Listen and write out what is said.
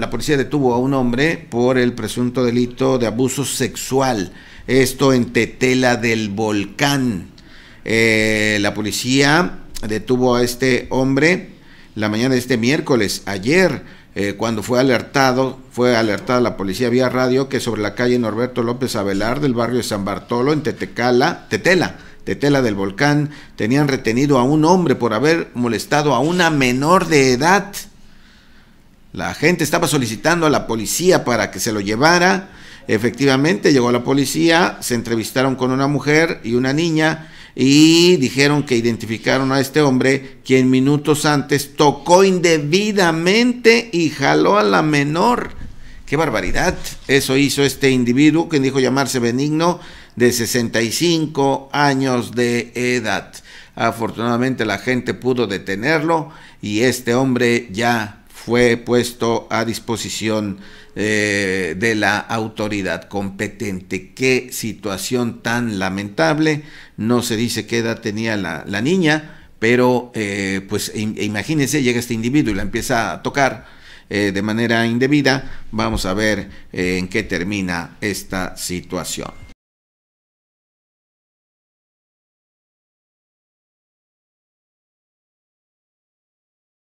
la policía detuvo a un hombre por el presunto delito de abuso sexual. Esto en Tetela del Volcán. Eh, la policía detuvo a este hombre la mañana de este miércoles, ayer, eh, cuando fue alertado, fue alertada la policía vía radio que sobre la calle Norberto López Abelar del barrio de San Bartolo, en Tetecala, Tetela, Tetela del Volcán, tenían retenido a un hombre por haber molestado a una menor de edad. La gente estaba solicitando a la policía para que se lo llevara. Efectivamente, llegó la policía, se entrevistaron con una mujer y una niña y dijeron que identificaron a este hombre quien minutos antes tocó indebidamente y jaló a la menor. ¡Qué barbaridad! Eso hizo este individuo, quien dijo llamarse Benigno, de 65 años de edad. Afortunadamente la gente pudo detenerlo y este hombre ya fue puesto a disposición eh, de la autoridad competente. Qué situación tan lamentable. No se dice qué edad tenía la, niña, pero eh, pues imagínense, llega este individuo y la empieza a tocar. Eh, de manera indebida, vamos a ver en qué termina esta situación.